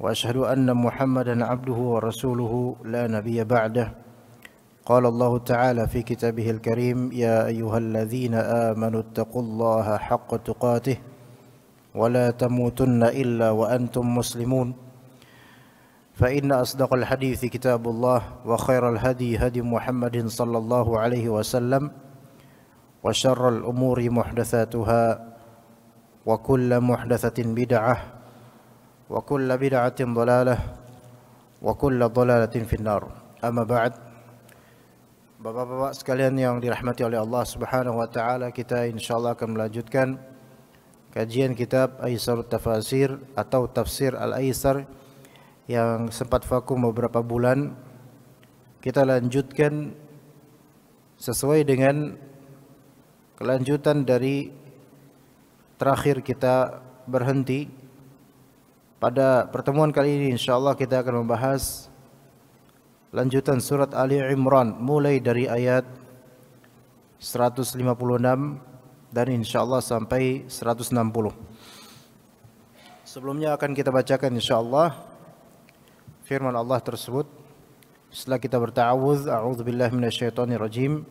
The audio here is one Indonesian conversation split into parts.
واشهد ان محمدا عبده ورسوله لا نبي بعده قال الله تعالى في كتابه الكريم يا ايها الذين امنوا اتقوا الله حق تقاته ولا تموتن الا وانتم مسلمون فان اصدق الحديث كتاب الله وخير الهدي هدي محمد صلى الله عليه وسلم وشر الامور محدثاتها وكل محدثه بدعه وكل bid'atin dhalalah وكل kulla في النار أما بعد Bapak-bapak sekalian yang dirahmati oleh Allah Subhanahu wa taala, kita insyaallah akan melanjutkan kajian kitab Aisar Tafasir atau Tafsir Al-Aisar yang sempat vakum beberapa bulan. Kita lanjutkan sesuai dengan kelanjutan dari terakhir kita berhenti pada pertemuan kali ini insyaallah kita akan membahas lanjutan surat Ali Imran mulai dari ayat 156 dan insyaallah sampai 160. Sebelumnya akan kita bacakan insyaallah firman Allah tersebut setelah kita bertawuz a'udzubillahi minasyaitonirrajim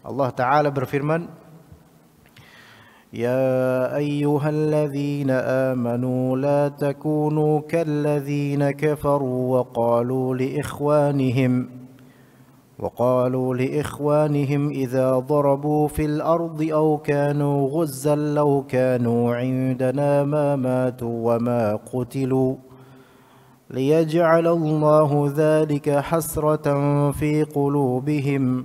Allah taala berfirman يا ايها الذين امنوا لا تكونوا كالذين كفروا وقالوا لاخوانهم وقالوا لاخوانهم اذا ضربوا في الارض او كانوا غزا لو كانوا عندنا ما ماتوا وما قتلوا ليجعل الله ذلك حسره في قلوبهم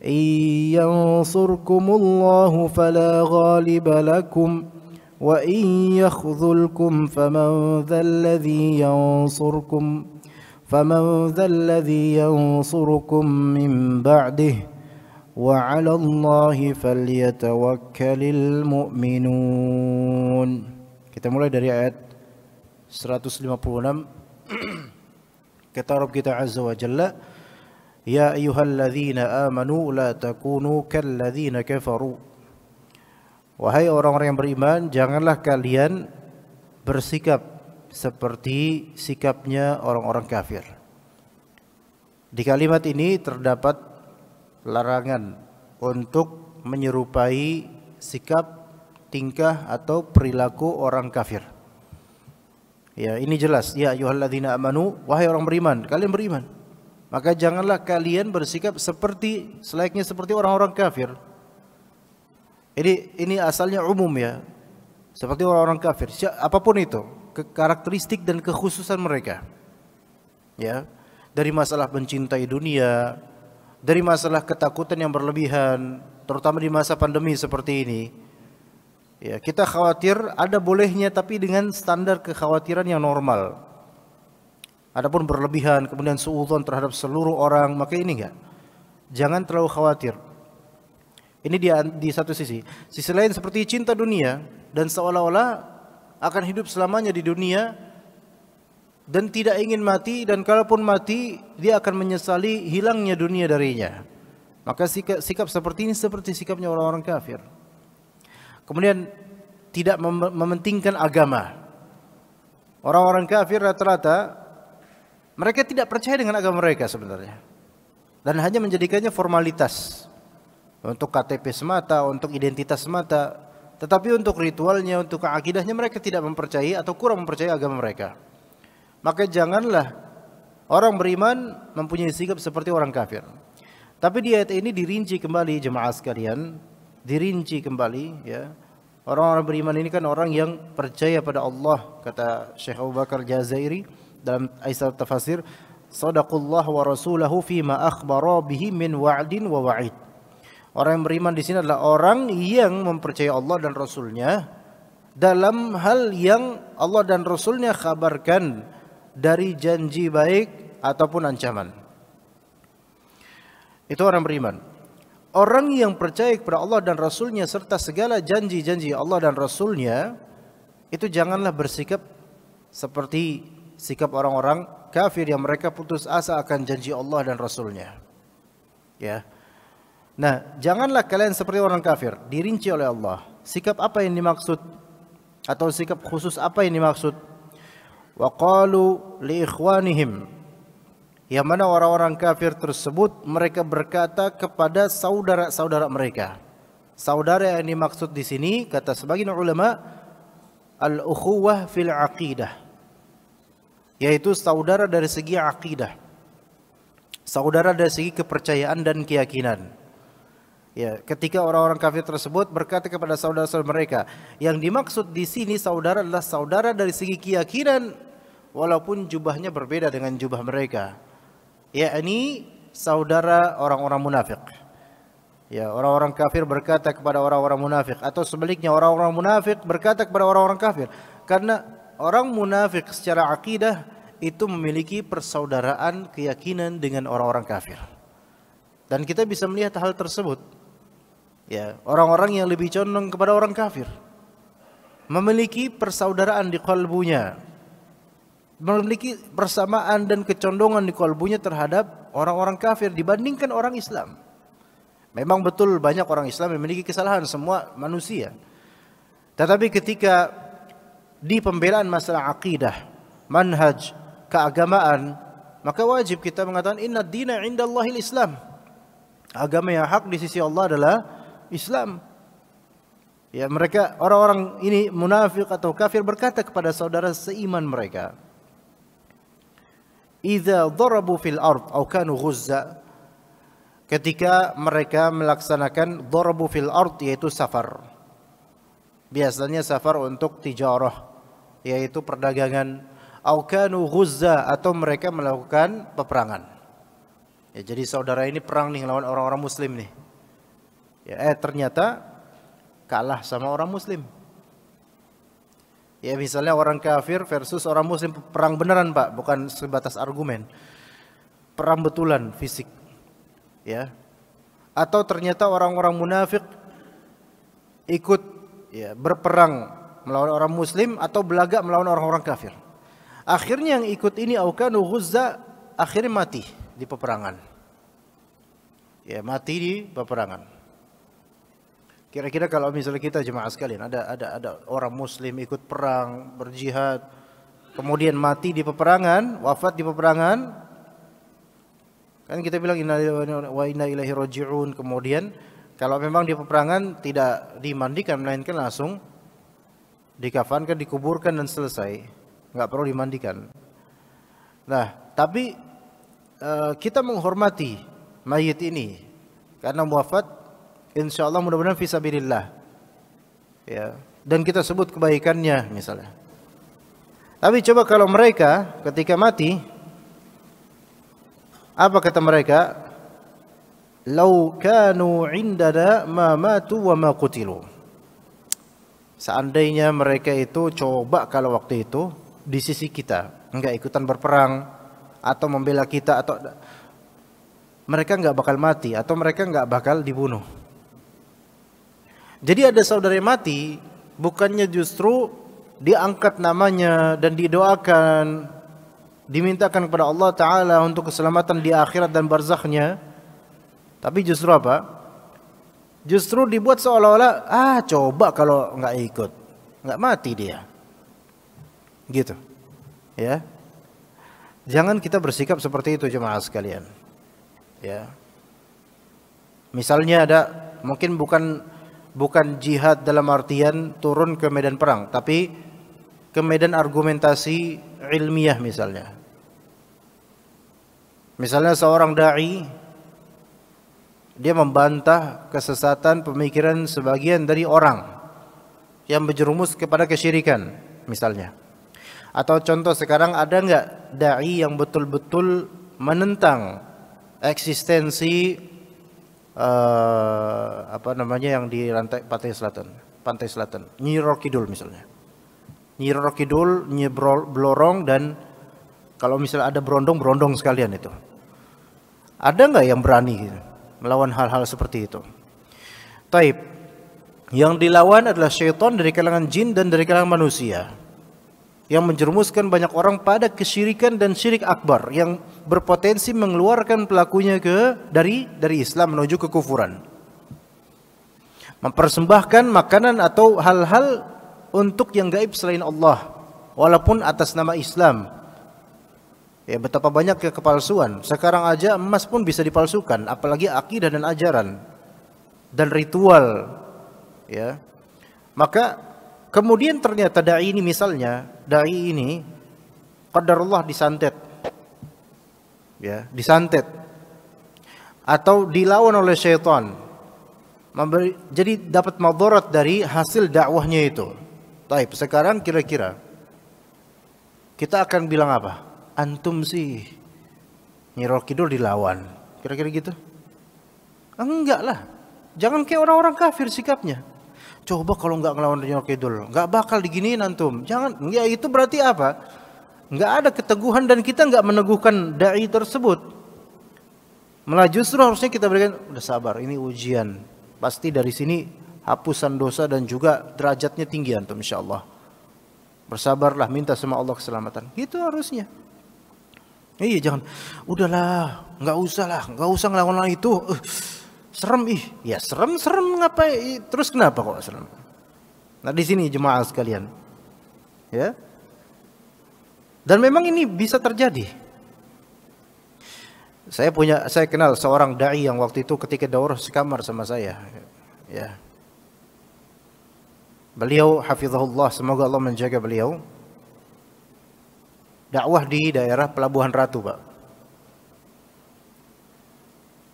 إن ينصركم الله فلا غالب لكم وإن يخذلكم فمن ذا الذي ينصركم فمن ذا الذي ينصركم من بعده وعلى الله فليتوكل المؤمنون Kita mulai dari ayat 156 kata Rabb kita Azza wa Jalla يا أيها الذين آمنوا لا تكونوا كالذين كفروا Wahai orang-orang yang beriman, janganlah kalian bersikap seperti sikapnya orang-orang kafir. Di kalimat ini terdapat larangan untuk menyerupai sikap, tingkah atau perilaku orang kafir. Ya, ini jelas. Ya ayyuhalladzina amanu, wahai orang beriman, kalian beriman. Maka janganlah kalian bersikap seperti selayaknya seperti orang-orang kafir. Jadi ini asalnya umum ya. Seperti orang-orang kafir, apapun itu, ke karakteristik dan kekhususan mereka. Ya. Dari masalah mencintai dunia, dari masalah ketakutan yang berlebihan, terutama di masa pandemi seperti ini. Ya, kita khawatir ada bolehnya tapi dengan standar kekhawatiran yang normal. Adapun berlebihan kemudian suudzon terhadap seluruh orang maka ini enggak. Jangan terlalu khawatir. Ini dia di satu sisi. Sisi lain seperti cinta dunia dan seolah-olah akan hidup selamanya di dunia dan tidak ingin mati dan kalaupun mati dia akan menyesali hilangnya dunia darinya. Maka sikap, sikap seperti ini seperti sikapnya orang-orang kafir. Kemudian tidak mementingkan agama. Orang-orang kafir rata-rata mereka tidak percaya dengan agama mereka sebenarnya. Dan hanya menjadikannya formalitas. Untuk KTP semata, untuk identitas semata. Tetapi untuk ritualnya, untuk keakidahnya mereka tidak mempercayai atau kurang mempercayai agama mereka. Maka janganlah orang beriman mempunyai sikap seperti orang kafir. Tapi di ayat ini dirinci kembali jemaah sekalian, dirinci kembali ya. Orang-orang beriman ini kan orang yang percaya pada Allah kata Syekh Abu Bakar Jazairi dalam ayat tafsir sadaqullah wa rasulahu fima akhbara bihi min wa'din wa wa'id. Orang yang beriman di sini adalah orang yang mempercayai Allah dan Rasulnya dalam hal yang Allah dan Rasulnya kabarkan dari janji baik ataupun ancaman. Itu orang beriman. Orang yang percaya kepada Allah dan Rasulnya serta segala janji-janji Allah dan Rasulnya itu janganlah bersikap seperti sikap orang-orang kafir yang mereka putus asa akan janji Allah dan Rasulnya. Ya. Nah, janganlah kalian seperti orang kafir, dirinci oleh Allah. Sikap apa yang dimaksud? Atau sikap khusus apa yang dimaksud? Wa qalu li ikhwanihim. Yang mana orang-orang kafir tersebut mereka berkata kepada saudara-saudara mereka. Saudara yang dimaksud di sini kata sebagian ulama al-ukhuwah fil aqidah yaitu saudara dari segi akidah, saudara dari segi kepercayaan dan keyakinan. Ya, ketika orang-orang kafir tersebut berkata kepada saudara-saudara mereka, yang dimaksud di sini saudara adalah saudara dari segi keyakinan, walaupun jubahnya berbeda dengan jubah mereka, ya ini saudara orang-orang munafik. Ya, orang-orang kafir berkata kepada orang-orang munafik atau sebaliknya orang-orang munafik berkata kepada orang-orang kafir karena orang munafik secara akidah itu memiliki persaudaraan keyakinan dengan orang-orang kafir. Dan kita bisa melihat hal tersebut. Ya, orang-orang yang lebih condong kepada orang kafir memiliki persaudaraan di kalbunya. Memiliki persamaan dan kecondongan di kalbunya terhadap orang-orang kafir dibandingkan orang Islam. Memang betul banyak orang Islam memiliki kesalahan semua manusia. Tetapi ketika di pembelaan masalah akidah, manhaj, keagamaan, maka wajib kita mengatakan inna dina indallahil Islam. Agama yang hak di sisi Allah adalah Islam. Ya, mereka orang-orang ini munafik atau kafir berkata kepada saudara seiman mereka, "Idza darabu fil ard aw kanu ghuzza" ketika mereka melaksanakan darabu fil ard yaitu safar. Biasanya safar untuk tijarah yaitu perdagangan aukanu ghuzza atau mereka melakukan peperangan. Ya, jadi saudara ini perang nih lawan orang-orang muslim nih. Ya, eh ternyata kalah sama orang muslim. Ya misalnya orang kafir versus orang muslim perang beneran Pak, bukan sebatas argumen. Perang betulan fisik. Ya. Atau ternyata orang-orang munafik ikut ya berperang melawan orang muslim atau belaga melawan orang-orang kafir. Akhirnya yang ikut ini Aukanu Ghuzza akhirnya mati di peperangan. Ya, mati di peperangan. Kira-kira kalau misalnya kita jemaah sekalian ada ada ada orang muslim ikut perang, berjihad, kemudian mati di peperangan, wafat di peperangan, kan kita bilang wa inna ilaihi Kemudian kalau memang di peperangan tidak dimandikan melainkan langsung dikafankan, dikuburkan dan selesai, nggak perlu dimandikan. Nah, tapi eh, kita menghormati mayit ini karena wafat, insya Allah mudah-mudahan fisabilillah. Ya, dan kita sebut kebaikannya misalnya. Tapi coba kalau mereka ketika mati, apa kata mereka? Lau kanu indana ma matu wa ma kutilu Seandainya mereka itu coba kalau waktu itu di sisi kita, nggak ikutan berperang atau membela kita atau mereka nggak bakal mati atau mereka nggak bakal dibunuh. Jadi ada saudara yang mati bukannya justru diangkat namanya dan didoakan dimintakan kepada Allah Ta'ala untuk keselamatan di akhirat dan barzakhnya tapi justru apa? Justru dibuat seolah-olah ah coba kalau nggak ikut nggak mati dia. Gitu. Ya. Jangan kita bersikap seperti itu jemaah sekalian. Ya. Misalnya ada mungkin bukan bukan jihad dalam artian turun ke medan perang, tapi ke medan argumentasi ilmiah misalnya. Misalnya seorang dai dia membantah kesesatan pemikiran sebagian dari orang yang berjerumus kepada kesyirikan misalnya. Atau contoh sekarang ada nggak dai yang betul-betul menentang eksistensi uh, apa namanya yang di lantai pantai selatan, pantai selatan, Nyiroro Kidul misalnya. Nyiroro Kidul, Nyi Blorong dan kalau misalnya ada berondong-berondong sekalian itu. Ada nggak yang berani gitu? melawan hal-hal seperti itu. Taib. Yang dilawan adalah syaitan dari kalangan jin dan dari kalangan manusia. Yang menjerumuskan banyak orang pada kesyirikan dan syirik akbar yang berpotensi mengeluarkan pelakunya ke dari dari Islam menuju kekufuran. Mempersembahkan makanan atau hal-hal untuk yang gaib selain Allah walaupun atas nama Islam Ya betapa banyak ya kepalsuan. Sekarang aja emas pun bisa dipalsukan, apalagi akidah dan ajaran dan ritual. Ya. Maka kemudian ternyata dai ini misalnya, dai ini qadarullah disantet. Ya, disantet. Atau dilawan oleh syaitan. Memberi, jadi dapat madarat dari hasil dakwahnya itu. tapi sekarang kira-kira kita akan bilang apa? antum sih nyiror Kidul dilawan. Kira-kira gitu? Enggak lah. Jangan kayak orang-orang kafir sikapnya. Coba kalau nggak ngelawan nyiror Kidul, nggak bakal diginiin antum. Jangan. Ya itu berarti apa? Nggak ada keteguhan dan kita nggak meneguhkan dai tersebut. Malah justru harusnya kita berikan udah sabar. Ini ujian. Pasti dari sini hapusan dosa dan juga derajatnya tinggi antum insya Allah. Bersabarlah minta sama Allah keselamatan. Gitu harusnya. Iya jangan, udahlah, nggak usah lah, nggak usah ngelawan orang itu. Uh, serem ih, ya serem serem ngapain? Terus kenapa kok serem? Nah di sini jemaah sekalian, ya. Dan memang ini bisa terjadi. Saya punya, saya kenal seorang dai yang waktu itu ketika daur sekamar sama saya, ya. Beliau hafizahullah, semoga Allah menjaga beliau dakwah di daerah Pelabuhan Ratu, Pak.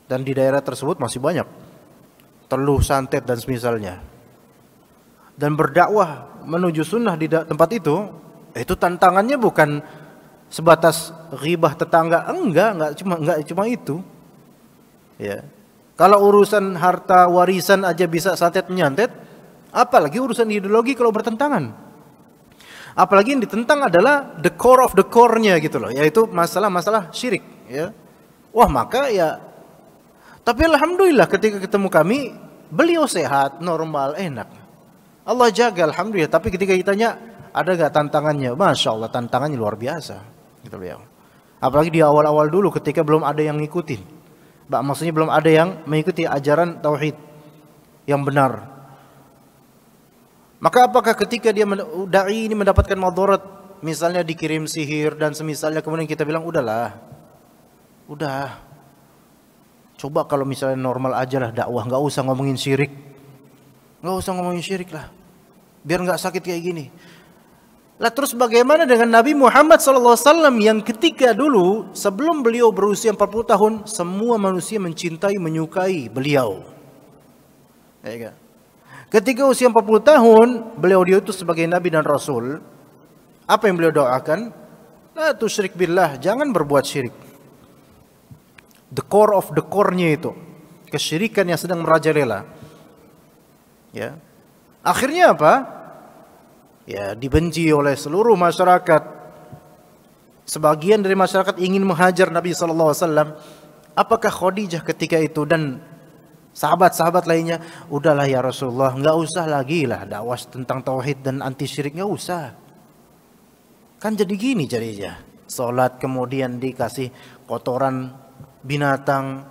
Dan di daerah tersebut masih banyak teluh, santet dan semisalnya. Dan berdakwah menuju sunnah di tempat itu, itu tantangannya bukan sebatas ribah tetangga, enggak, enggak cuma enggak cuma itu. Ya. Kalau urusan harta warisan aja bisa santet menyantet, apalagi urusan ideologi kalau bertentangan. Apalagi yang ditentang adalah the core of the core-nya gitu loh, yaitu masalah-masalah syirik ya. Wah, maka ya tapi alhamdulillah ketika ketemu kami, beliau sehat, normal, enak. Allah jaga alhamdulillah, tapi ketika ditanya ada gak tantangannya? Masya Allah tantangannya luar biasa. Gitu beliau. Apalagi di awal-awal dulu ketika belum ada yang ngikutin. Mbak, maksudnya belum ada yang mengikuti ajaran tauhid yang benar. Maka apakah ketika dia dai ini mendapatkan madarat, misalnya dikirim sihir dan semisalnya kemudian kita bilang udahlah. Udah. Coba kalau misalnya normal aja lah dakwah, nggak usah ngomongin syirik. nggak usah ngomongin syirik lah. Biar nggak sakit kayak gini. Lah terus bagaimana dengan Nabi Muhammad SAW yang ketika dulu sebelum beliau berusia 40 tahun semua manusia mencintai menyukai beliau. Ya, ya. Ketika usia 40 tahun, beliau diutus sebagai nabi dan rasul. Apa yang beliau doakan? La tusyrik billah, jangan berbuat syirik. The core of the core-nya itu, kesyirikan yang sedang merajalela. Ya. Akhirnya apa? Ya, dibenci oleh seluruh masyarakat. Sebagian dari masyarakat ingin menghajar Nabi sallallahu alaihi wasallam. Apakah Khadijah ketika itu dan Sahabat-sahabat lainnya, udahlah ya Rasulullah, nggak usah lagi lah dakwah tentang tauhid dan anti syirik nggak usah. Kan jadi gini jadinya. Solat kemudian dikasih kotoran binatang,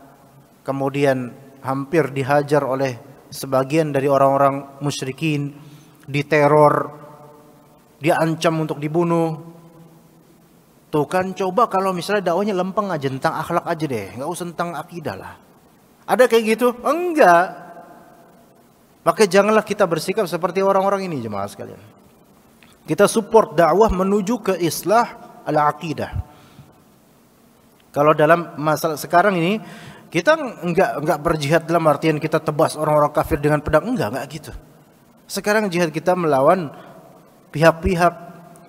kemudian hampir dihajar oleh sebagian dari orang-orang musyrikin, diteror, diancam untuk dibunuh. Tuh kan coba kalau misalnya dakwahnya lempeng aja tentang akhlak aja deh, nggak usah tentang akidah lah. Ada kayak gitu? Enggak. Maka janganlah kita bersikap seperti orang-orang ini jemaah sekalian. Kita support dakwah menuju ke islah ala aqidah Kalau dalam masalah sekarang ini kita enggak enggak berjihad dalam artian kita tebas orang-orang kafir dengan pedang enggak enggak gitu. Sekarang jihad kita melawan pihak-pihak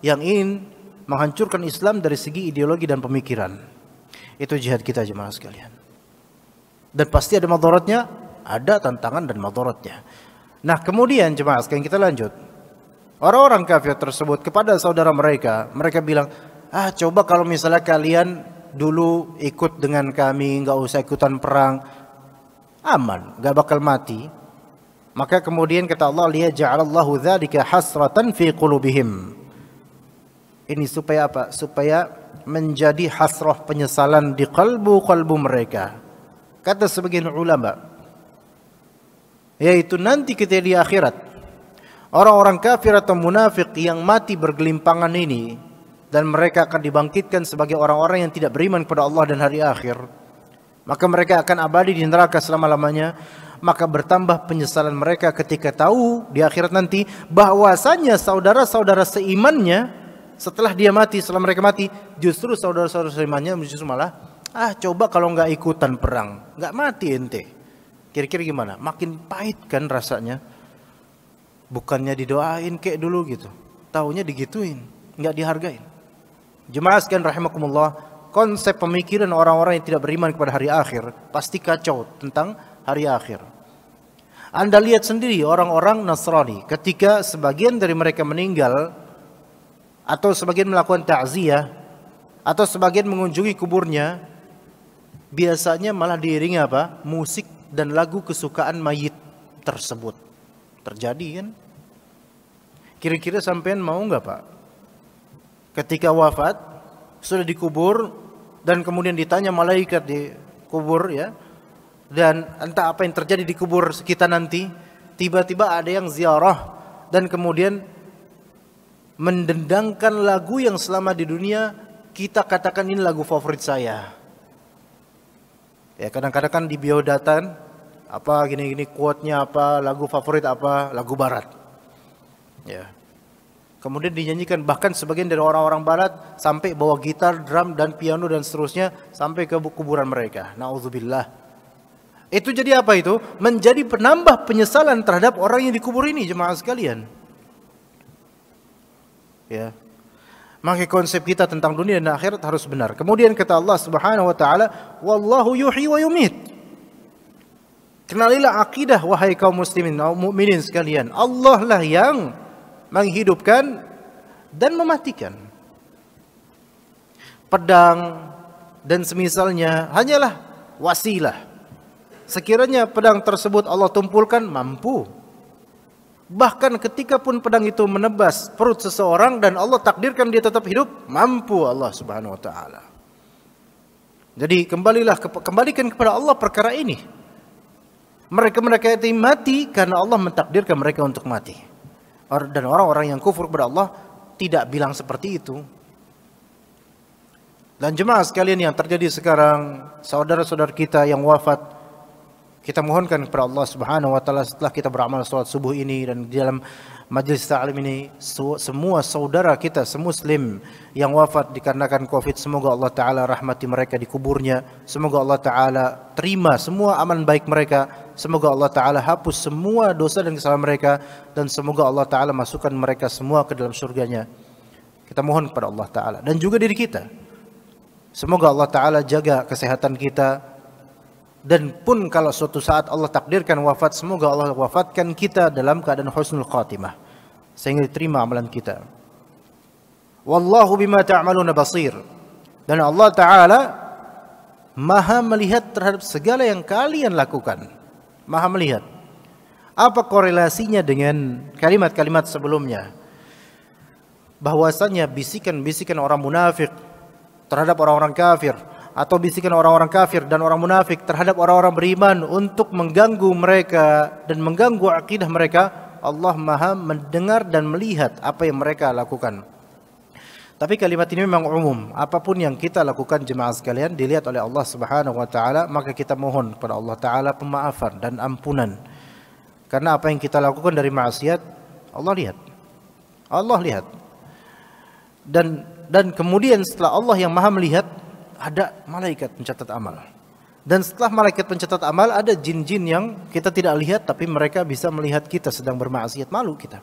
yang ingin menghancurkan Islam dari segi ideologi dan pemikiran. Itu jihad kita jemaah sekalian dan pasti ada madaratnya, ada tantangan dan madaratnya. Nah, kemudian jemaah sekarang kita lanjut. Orang-orang kafir tersebut kepada saudara mereka, mereka bilang, "Ah, coba kalau misalnya kalian dulu ikut dengan kami, nggak usah ikutan perang, aman, nggak bakal mati." Maka kemudian kata Allah, lihat ja'alallahu dzalika hasratan fi qulubihim." Ini supaya apa? Supaya menjadi hasroh penyesalan di kalbu kalbu mereka. Kata sebagian ulama, yaitu nanti kita di akhirat, orang-orang kafir atau munafik yang mati bergelimpangan ini dan mereka akan dibangkitkan sebagai orang-orang yang tidak beriman kepada Allah dan hari akhir. Maka mereka akan abadi di neraka selama-lamanya. Maka bertambah penyesalan mereka ketika tahu di akhirat nanti bahwasanya saudara-saudara seimannya setelah dia mati, setelah mereka mati, justru saudara-saudara seimannya justru malah ah coba kalau nggak ikutan perang, nggak mati ente. Kira-kira gimana? Makin pahit kan rasanya. Bukannya didoain kayak dulu gitu. Taunya digituin, nggak dihargain. Jemaah sekalian rahimakumullah, konsep pemikiran orang-orang yang tidak beriman kepada hari akhir pasti kacau tentang hari akhir. Anda lihat sendiri orang-orang Nasrani ketika sebagian dari mereka meninggal atau sebagian melakukan takziah atau sebagian mengunjungi kuburnya biasanya malah diiringi apa? Musik dan lagu kesukaan mayit tersebut. Terjadi kan? Kira-kira sampean mau nggak pak? Ketika wafat, sudah dikubur, dan kemudian ditanya malaikat di kubur ya, dan entah apa yang terjadi di kubur kita nanti, tiba-tiba ada yang ziarah, dan kemudian mendendangkan lagu yang selama di dunia kita katakan ini lagu favorit saya Ya kadang-kadang kan di biodata kan, apa gini-gini kuatnya nya apa, lagu favorit apa, lagu barat. Ya. Kemudian dinyanyikan bahkan sebagian dari orang-orang barat sampai bawa gitar, drum dan piano dan seterusnya sampai ke kuburan mereka. Nauzubillah. Itu jadi apa itu? Menjadi penambah penyesalan terhadap orang yang dikubur ini jemaah sekalian. Ya. Maka konsep kita tentang dunia dan akhirat harus benar. Kemudian kata Allah Subhanahu wa taala, "Wallahu yuhyi wa yumit." Kenalilah akidah wahai kaum muslimin, kaum mukminin sekalian. Allah lah yang menghidupkan dan mematikan. Pedang dan semisalnya hanyalah wasilah. Sekiranya pedang tersebut Allah tumpulkan mampu Bahkan ketika pun pedang itu menebas perut seseorang dan Allah takdirkan dia tetap hidup, mampu Allah Subhanahu wa taala. Jadi kembalilah kembalikan kepada Allah perkara ini. Mereka mereka itu mati karena Allah mentakdirkan mereka untuk mati. Dan orang-orang yang kufur kepada Allah tidak bilang seperti itu. Dan jemaah sekalian yang terjadi sekarang, saudara-saudara kita yang wafat kita mohonkan kepada Allah Subhanahu wa taala setelah kita beramal salat subuh ini dan di dalam majlis ta'lim ini semua saudara kita semuslim yang wafat dikarenakan Covid semoga Allah taala rahmati mereka di kuburnya, semoga Allah taala terima semua aman baik mereka, semoga Allah taala hapus semua dosa dan kesalahan mereka dan semoga Allah taala masukkan mereka semua ke dalam surganya. Kita mohon kepada Allah taala dan juga diri kita. Semoga Allah taala jaga kesehatan kita, dan pun kalau suatu saat Allah takdirkan wafat semoga Allah wafatkan kita dalam keadaan husnul khatimah sehingga diterima amalan kita wallahu bima ta'maluna ta basir dan Allah taala maha melihat terhadap segala yang kalian lakukan maha melihat apa korelasinya dengan kalimat-kalimat sebelumnya bahwasanya bisikan-bisikan orang munafik terhadap orang-orang kafir atau bisikan orang-orang kafir dan orang munafik terhadap orang-orang beriman untuk mengganggu mereka dan mengganggu akidah mereka, Allah Maha mendengar dan melihat apa yang mereka lakukan. Tapi kalimat ini memang umum. Apapun yang kita lakukan jemaah sekalian dilihat oleh Allah Subhanahu wa taala, maka kita mohon kepada Allah taala pemaafan dan ampunan. Karena apa yang kita lakukan dari maksiat, Allah lihat. Allah lihat. Dan dan kemudian setelah Allah yang Maha melihat, ada malaikat pencatat amal. Dan setelah malaikat pencatat amal ada jin-jin yang kita tidak lihat tapi mereka bisa melihat kita sedang bermaksiat malu kita.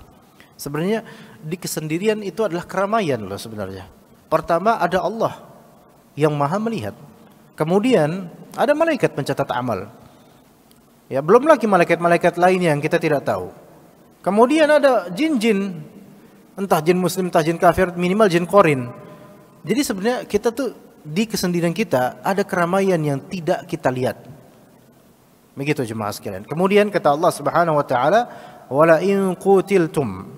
Sebenarnya di kesendirian itu adalah keramaian loh sebenarnya. Pertama ada Allah yang maha melihat. Kemudian ada malaikat pencatat amal. Ya, belum lagi malaikat-malaikat lainnya yang kita tidak tahu. Kemudian ada jin-jin entah jin muslim entah jin kafir minimal jin korin. Jadi sebenarnya kita tuh di kesendirian kita ada keramaian yang tidak kita lihat. Begitu jemaah sekalian. Kemudian kata Allah Subhanahu wa taala, "Wala in qutiltum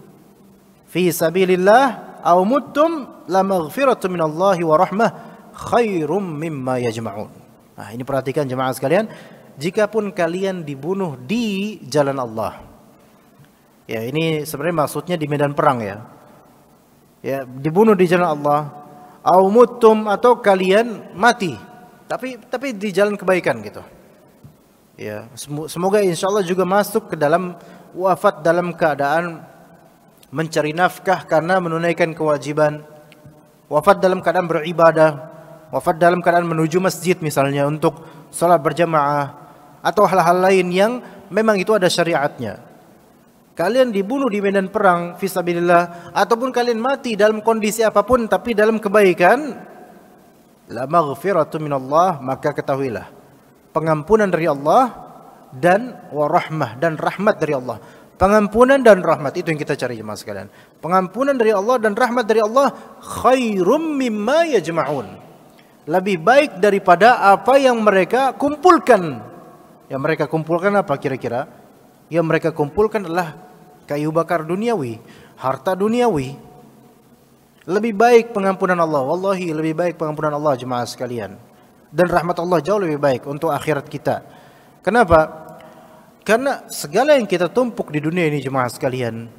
fi sabilillah aw muttum lamaghfiratun minallahi wa rahmah khairum mimma yajma'un." Nah, ini perhatikan jemaah sekalian, jikapun kalian dibunuh di jalan Allah. Ya, ini sebenarnya maksudnya di medan perang ya. Ya, dibunuh di jalan Allah, Aumutum atau kalian mati tapi tapi di jalan kebaikan gitu ya semoga insya Allah juga masuk ke dalam wafat dalam keadaan mencari nafkah karena menunaikan kewajiban wafat dalam keadaan beribadah wafat dalam keadaan menuju masjid misalnya untuk sholat berjamaah atau hal-hal lain yang memang itu ada syariatnya kalian dibunuh di medan perang fisabilillah ataupun kalian mati dalam kondisi apapun tapi dalam kebaikan la maghfiratu minallah maka ketahuilah pengampunan dari Allah dan warahmah dan rahmat dari Allah pengampunan dan rahmat itu yang kita cari jemaah sekalian pengampunan dari Allah dan rahmat dari Allah khairum mimma yajma'un lebih baik daripada apa yang mereka kumpulkan yang mereka kumpulkan apa kira-kira yang mereka kumpulkan adalah kayu bakar duniawi, harta duniawi. Lebih baik pengampunan Allah, wallahi lebih baik pengampunan Allah jemaah sekalian. Dan rahmat Allah jauh lebih baik untuk akhirat kita. Kenapa? Karena segala yang kita tumpuk di dunia ini jemaah sekalian,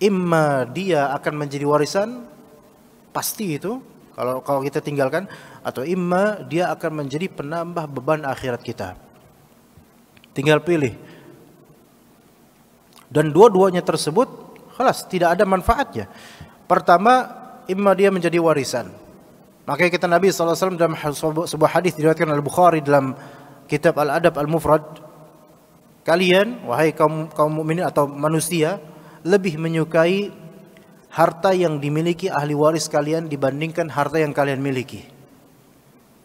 imma dia akan menjadi warisan pasti itu kalau kalau kita tinggalkan atau imma dia akan menjadi penambah beban akhirat kita. Tinggal pilih dan dua-duanya tersebut kelas tidak ada manfaatnya. Pertama, imma dia menjadi warisan. Makanya kita Nabi SAW dalam sebuah hadis diriwayatkan Al-Bukhari dalam kitab Al-Adab Al-Mufrad. Kalian, wahai kaum, kaum mukminin atau manusia, lebih menyukai harta yang dimiliki ahli waris kalian dibandingkan harta yang kalian miliki.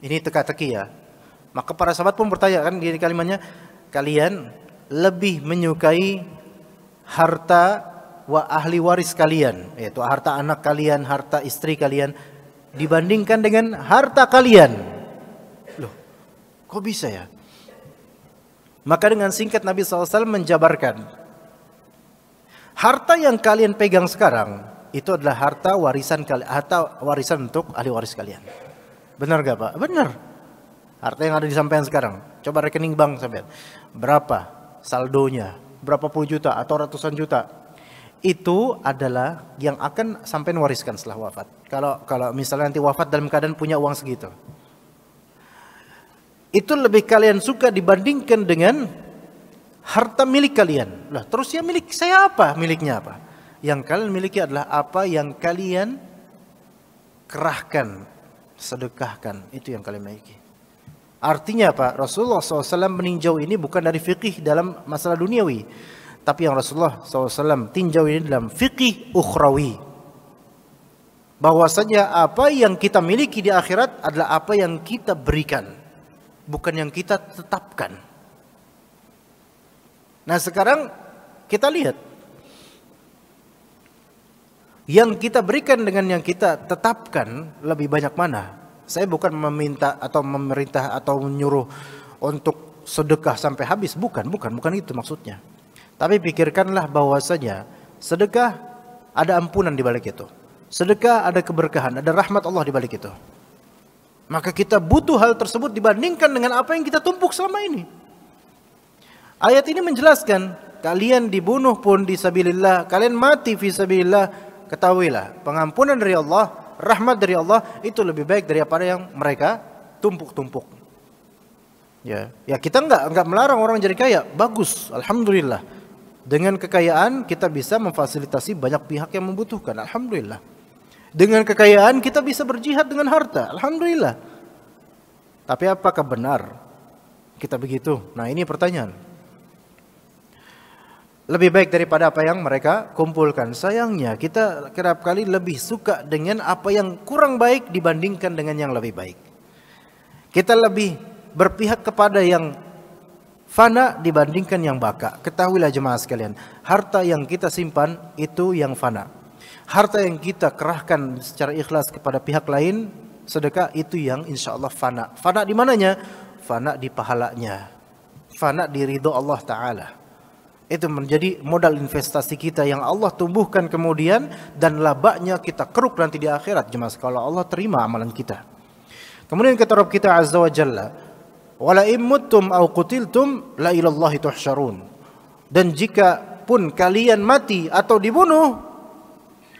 Ini teka-teki ya. Maka para sahabat pun bertanya kan di kalimatnya, kalian lebih menyukai harta wa ahli waris kalian, yaitu harta anak kalian, harta istri kalian dibandingkan dengan harta kalian. Loh, kok bisa ya? Maka dengan singkat Nabi SAW menjabarkan, harta yang kalian pegang sekarang itu adalah harta warisan kalian, harta warisan untuk ahli waris kalian. Benar gak Pak? Benar. Harta yang ada di sampean sekarang. Coba rekening bank sampean. Berapa saldonya? berapa puluh juta atau ratusan juta itu adalah yang akan sampai wariskan setelah wafat. Kalau kalau misalnya nanti wafat dalam keadaan punya uang segitu. Itu lebih kalian suka dibandingkan dengan harta milik kalian. Lah, terus ya milik saya apa? Miliknya apa? Yang kalian miliki adalah apa yang kalian kerahkan, sedekahkan. Itu yang kalian miliki. Artinya apa? Rasulullah SAW meninjau ini bukan dari fikih dalam masalah duniawi. Tapi yang Rasulullah SAW tinjau ini dalam fikih ukhrawi. Bahwasanya apa yang kita miliki di akhirat adalah apa yang kita berikan. Bukan yang kita tetapkan. Nah sekarang kita lihat. Yang kita berikan dengan yang kita tetapkan lebih banyak mana? Saya bukan meminta atau memerintah atau menyuruh untuk sedekah sampai habis, bukan, bukan, bukan itu maksudnya. Tapi pikirkanlah bahwasanya sedekah ada ampunan di balik itu. Sedekah ada keberkahan, ada rahmat Allah di balik itu. Maka kita butuh hal tersebut dibandingkan dengan apa yang kita tumpuk selama ini. Ayat ini menjelaskan kalian dibunuh pun di sabilillah kalian mati fi sabilillah ketahuilah pengampunan dari Allah rahmat dari Allah itu lebih baik daripada yang mereka tumpuk-tumpuk. Ya, ya kita nggak nggak melarang orang jadi kaya, bagus, alhamdulillah. Dengan kekayaan kita bisa memfasilitasi banyak pihak yang membutuhkan, alhamdulillah. Dengan kekayaan kita bisa berjihad dengan harta, alhamdulillah. Tapi apakah benar kita begitu? Nah ini pertanyaan lebih baik daripada apa yang mereka kumpulkan. Sayangnya kita kerap kali lebih suka dengan apa yang kurang baik dibandingkan dengan yang lebih baik. Kita lebih berpihak kepada yang fana dibandingkan yang baka. Ketahuilah jemaah sekalian, harta yang kita simpan itu yang fana. Harta yang kita kerahkan secara ikhlas kepada pihak lain, sedekah itu yang insya Allah fana. Fana di mananya? Fana di pahalanya. Fana di ridho Allah Ta'ala. Itu menjadi modal investasi kita yang Allah tumbuhkan kemudian dan labaknya kita keruk nanti di akhirat jemaah. kalau Allah terima amalan kita. Kemudian kata Rabb kita Azza wa Jalla, "Wala immutum aw qutiltum la ilallahi tuhsyarun." Dan jika pun kalian mati atau dibunuh,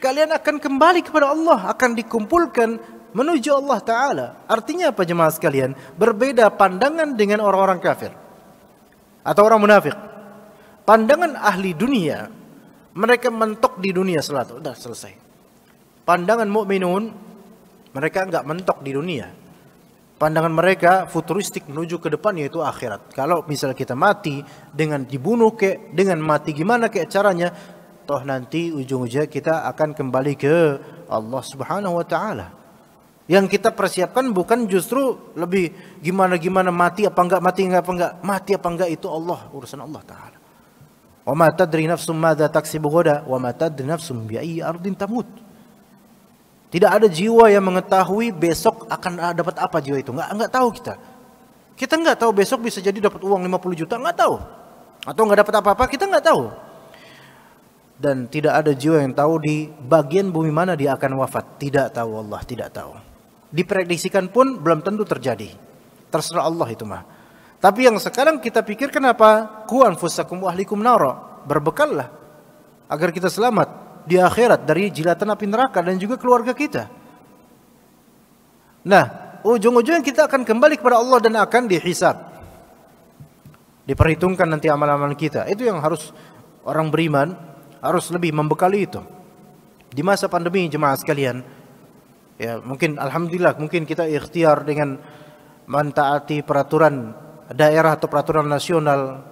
kalian akan kembali kepada Allah, akan dikumpulkan menuju Allah Ta'ala. Artinya apa jemaah sekalian? Berbeda pandangan dengan orang-orang kafir. Atau orang munafik. Pandangan ahli dunia, mereka mentok di dunia selalu. Udah selesai. Pandangan mukminun, mereka enggak mentok di dunia. Pandangan mereka futuristik menuju ke depan yaitu akhirat. Kalau misal kita mati dengan dibunuh ke, dengan mati gimana ke caranya, toh nanti ujung-ujungnya kita akan kembali ke Allah Subhanahu wa taala. Yang kita persiapkan bukan justru lebih gimana-gimana mati apa enggak, mati enggak apa enggak, mati apa enggak itu Allah urusan Allah taala. Wa ma tadri nafsum madza taksibu ghadan wa ma tadri nafsum bi Tidak ada jiwa yang mengetahui besok akan ah, dapat apa jiwa itu. Enggak enggak tahu kita. Kita enggak tahu besok bisa jadi dapat uang 50 juta, enggak tahu. Atau enggak dapat apa-apa, kita enggak tahu. Dan tidak ada jiwa yang tahu di bagian bumi mana dia akan wafat. Tidak tahu Allah, tidak tahu. Diprediksikan pun belum tentu terjadi. Terserah Allah itu mah. Tapi yang sekarang kita pikir kenapa? kuan anfusakum wa ahlikum nara. Berbekallah agar kita selamat di akhirat dari jilatan api neraka dan juga keluarga kita. Nah, ujung-ujungnya kita akan kembali kepada Allah dan akan dihisab. Diperhitungkan nanti amal-amal kita. Itu yang harus orang beriman harus lebih membekali itu. Di masa pandemi jemaah sekalian, ya mungkin alhamdulillah mungkin kita ikhtiar dengan mentaati peraturan daerah atau peraturan nasional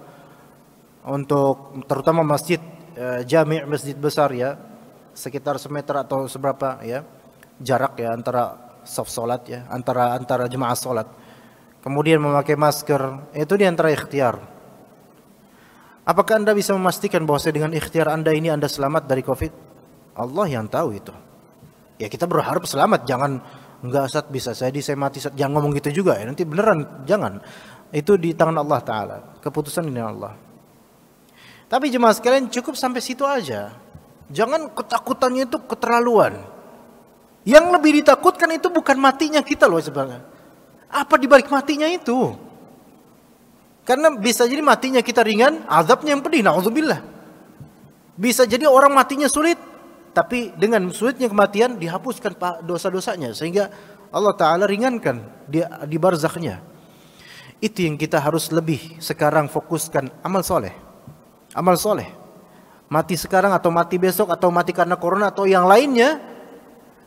untuk terutama masjid e, jami' masjid besar ya sekitar semeter atau seberapa ya jarak ya antara saf salat ya antara antara jemaah salat kemudian memakai masker itu di antara ikhtiar apakah Anda bisa memastikan bahwa dengan ikhtiar Anda ini Anda selamat dari Covid Allah yang tahu itu ya kita berharap selamat jangan enggak saat bisa saya di saya mati saat, jangan ngomong gitu juga ya nanti beneran jangan itu di tangan Allah Ta'ala. Keputusan ini Allah. Tapi jemaah sekalian cukup sampai situ aja. Jangan ketakutannya itu keterlaluan. Yang lebih ditakutkan itu bukan matinya kita loh sebenarnya. Apa dibalik matinya itu? Karena bisa jadi matinya kita ringan, azabnya yang pedih, na'udzubillah. Bisa jadi orang matinya sulit, tapi dengan sulitnya kematian dihapuskan dosa-dosanya sehingga Allah Ta'ala ringankan di, di barzakhnya. Itu yang kita harus lebih sekarang fokuskan amal soleh. Amal soleh. Mati sekarang atau mati besok atau mati karena corona atau yang lainnya.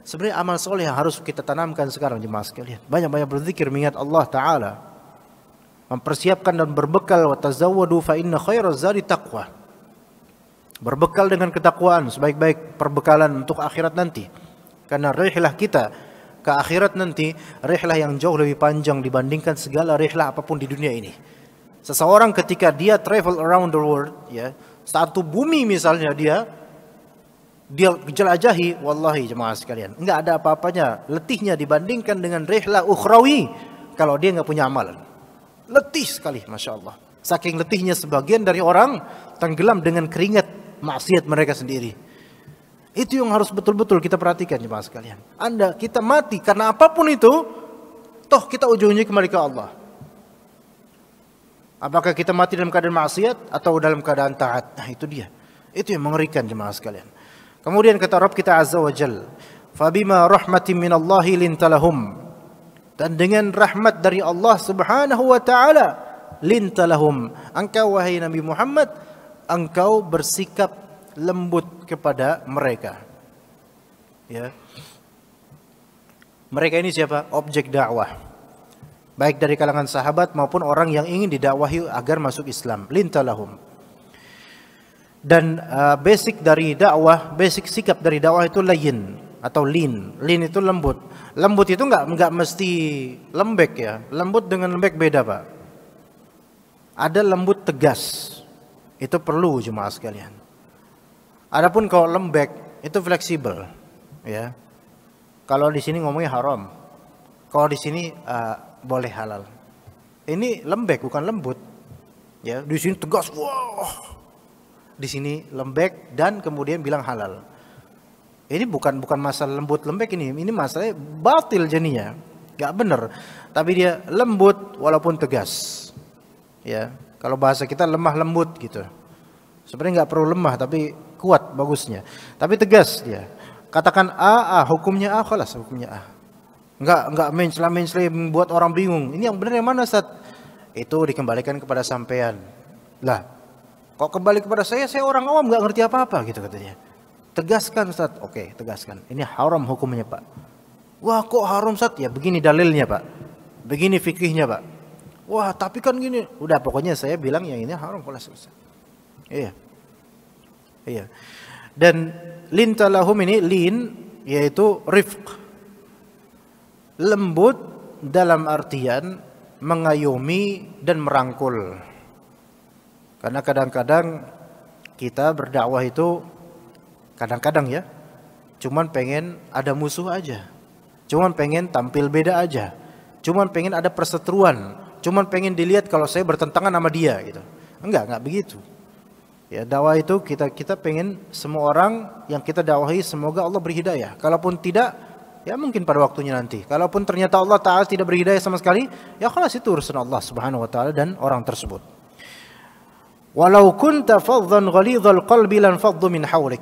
Sebenarnya amal soleh yang harus kita tanamkan sekarang jemaah sekalian. Banyak-banyak berzikir mengingat Allah Ta'ala. Mempersiapkan dan berbekal fa inna zari taqwa. Berbekal dengan ketakwaan sebaik-baik perbekalan untuk akhirat nanti. Karena rihilah kita ke akhirat nanti rihlah yang jauh lebih panjang dibandingkan segala rihlah apapun di dunia ini. Seseorang ketika dia travel around the world, ya satu bumi misalnya dia dia jelajahi, wallahi jemaah sekalian, nggak ada apa-apanya letihnya dibandingkan dengan rihlah ukhrawi kalau dia nggak punya amalan. Letih sekali, masya Allah. Saking letihnya sebagian dari orang tenggelam dengan keringat maksiat mereka sendiri. Itu yang harus betul-betul kita perhatikan jemaah sekalian. Anda kita mati karena apapun itu, toh kita ujungnya kembali ke Allah. Apakah kita mati dalam keadaan maksiat atau dalam keadaan taat? Nah itu dia. Itu yang mengerikan jemaah sekalian. Kemudian kata Rabb kita Azza wa Jal. Fabima rahmatin minallahi lintalahum. Dan dengan rahmat dari Allah subhanahu wa ta'ala. Lintalahum. Engkau wahai Nabi Muhammad. Engkau bersikap lembut kepada mereka. Ya. Mereka ini siapa? Objek dakwah. Baik dari kalangan sahabat maupun orang yang ingin didakwahi agar masuk Islam. Lintalahum. Dan uh, basic dari dakwah, basic sikap dari dakwah itu lain atau lin, lin itu lembut. Lembut itu nggak nggak mesti lembek ya. Lembut dengan lembek beda pak. Ada lembut tegas. Itu perlu jemaah sekalian. Adapun kalau lembek itu fleksibel, ya. Kalau di sini ngomongnya haram, kalau di sini uh, boleh halal. Ini lembek bukan lembut, ya. Di sini tegas, wow. Di sini lembek dan kemudian bilang halal. Ini bukan bukan masalah lembut lembek ini, ini masalah batil jeninya, nggak bener. Tapi dia lembut walaupun tegas, ya. Kalau bahasa kita lemah lembut gitu. Sebenarnya nggak perlu lemah tapi kuat bagusnya. Tapi tegas dia. Katakan A, ah, A, ah, hukumnya A, kelas hukumnya A. Enggak, enggak mencela mencela membuat orang bingung. Ini yang benar yang mana Ustaz? Itu dikembalikan kepada sampean. Lah, kok kembali kepada saya? Saya orang awam enggak ngerti apa-apa gitu katanya. Tegaskan Ustaz. Oke, tegaskan. Ini haram hukumnya, Pak. Wah, kok haram Ustaz? Ya begini dalilnya, Pak. Begini fikihnya, Pak. Wah, tapi kan gini. Udah pokoknya saya bilang yang ini haram kelas Ustaz. Iya. Iya. Dan lin talahum ini lin yaitu rifq. Lembut dalam artian mengayomi dan merangkul. Karena kadang-kadang kita berdakwah itu kadang-kadang ya, cuman pengen ada musuh aja. Cuman pengen tampil beda aja. Cuman pengen ada perseteruan, cuman pengen dilihat kalau saya bertentangan sama dia gitu. Enggak, enggak begitu. Ya, dakwah itu kita kita pengen semua orang yang kita dakwahi semoga Allah berhidayah. Kalaupun tidak, ya mungkin pada waktunya nanti. Kalaupun ternyata Allah Taala tidak berhidayah sama sekali, ya kalau itu urusan Allah Subhanahu wa taala dan orang tersebut. Walau kunta faddan ghalidhal qalbi lan faddu min hawlik.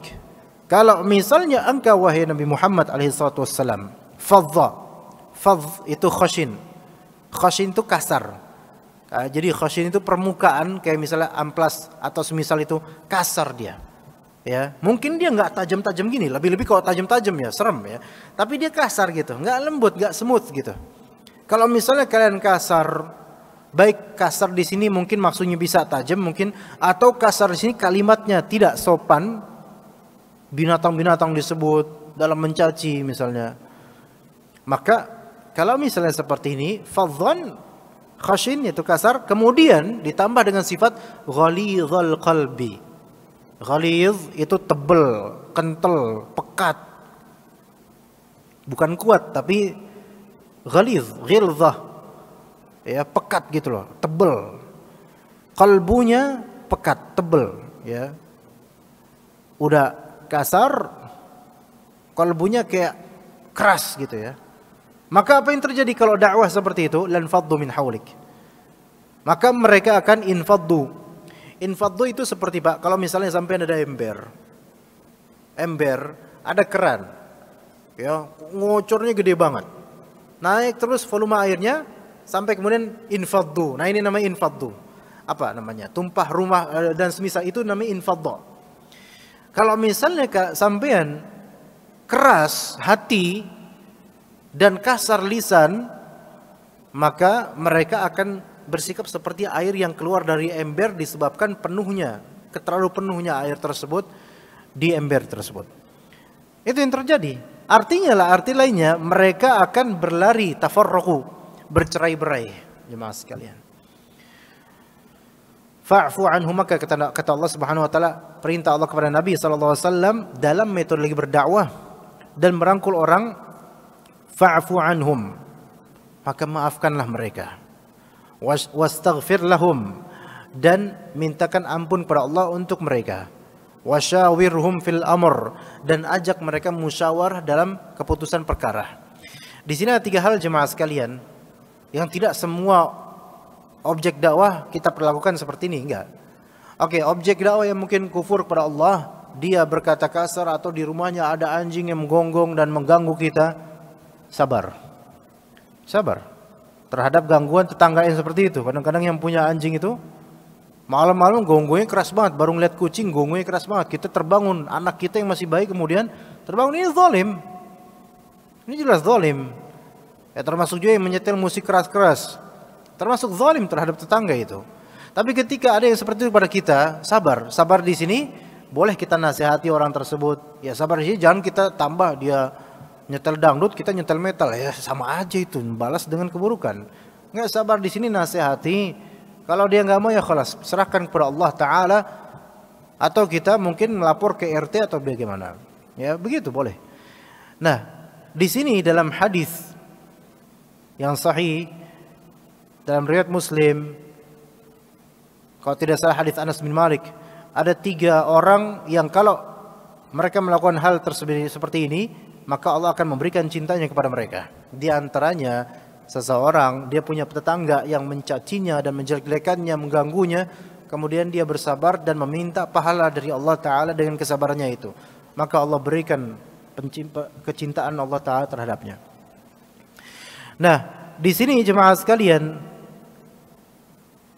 Kalau misalnya engkau wahai Nabi Muhammad alaihi salatu wasallam, fadz itu khashin. Khashin itu kasar. Ah, jadi khasyin itu permukaan kayak misalnya amplas atau semisal itu kasar dia. Ya, mungkin dia nggak tajam-tajam gini, lebih-lebih kalau tajam-tajam ya serem ya. Tapi dia kasar gitu, nggak lembut, nggak smooth gitu. Kalau misalnya kalian kasar, baik kasar di sini mungkin maksudnya bisa tajam mungkin atau kasar di sini kalimatnya tidak sopan binatang-binatang disebut dalam mencaci misalnya. Maka kalau misalnya seperti ini, fadzon khashin yaitu kasar, kemudian ditambah dengan sifat ghalizul qalbi. ghaliz itu tebel, kental, pekat. Bukan kuat tapi ghaliz ghilzah. Ya, pekat gitu loh, tebel. Kalbunya pekat, tebel, ya. Udah kasar, kalbunya kayak keras gitu ya. Maka apa yang terjadi kalau dakwah seperti itu? Lan faddu min haulik. Maka mereka akan infaddu. Infaddu itu seperti Pak, kalau misalnya sampai ada ember. Ember, ada keran. Ya, ngocornya gede banget. Naik terus volume airnya sampai kemudian infaddu. Nah, ini namanya infaddu. Apa namanya? Tumpah rumah eh, dan semisal itu namanya infaddu. Kalau misalnya Kak sampean keras hati dan kasar lisan, maka mereka akan bersikap seperti air yang keluar dari ember disebabkan penuhnya, terlalu penuhnya air tersebut di ember tersebut. Itu yang terjadi. Artinya lah, arti lainnya mereka akan berlari tafarroku, bercerai-berai, jemaah sekalian. Fa'fu anhu maka kata, Allah Subhanahu wa taala perintah Allah kepada Nabi saw dalam metode lagi berdakwah dan merangkul orang fa'fu anhum maka maafkanlah mereka wastaghfir lahum dan mintakan ampun kepada Allah untuk mereka wasyawirhum fil amr dan ajak mereka musyawarah dalam keputusan perkara di sini ada tiga hal jemaah sekalian yang tidak semua objek dakwah kita perlakukan seperti ini enggak Oke, objek dakwah yang mungkin kufur kepada Allah, dia berkata kasar atau di rumahnya ada anjing yang menggonggong dan mengganggu kita, sabar. Sabar terhadap gangguan tetangga yang seperti itu. Kadang-kadang yang punya anjing itu malam-malam gonggongnya keras banget, baru ngeliat kucing gonggongnya keras banget. Kita terbangun, anak kita yang masih bayi kemudian terbangun ini zalim. Ini jelas zalim. Ya termasuk juga yang menyetel musik keras-keras. Termasuk zalim terhadap tetangga itu. Tapi ketika ada yang seperti itu pada kita, sabar. Sabar di sini boleh kita nasihati orang tersebut. Ya sabar di sini jangan kita tambah dia nyetel dangdut kita nyetel metal ya sama aja itu balas dengan keburukan nggak sabar di sini nasihati kalau dia nggak mau ya kelas serahkan kepada Allah Taala atau kita mungkin melapor ke RT atau bagaimana ya begitu boleh nah di sini dalam hadis yang sahih dalam riwayat Muslim kalau tidak salah hadis Anas bin Malik ada tiga orang yang kalau mereka melakukan hal tersebut seperti ini maka Allah akan memberikan cintanya kepada mereka. Di antaranya seseorang dia punya tetangga yang mencacinya dan menjelek-jelekannya, mengganggunya, kemudian dia bersabar dan meminta pahala dari Allah taala dengan kesabarannya itu. Maka Allah berikan kecintaan Allah taala terhadapnya. Nah, di sini jemaah sekalian,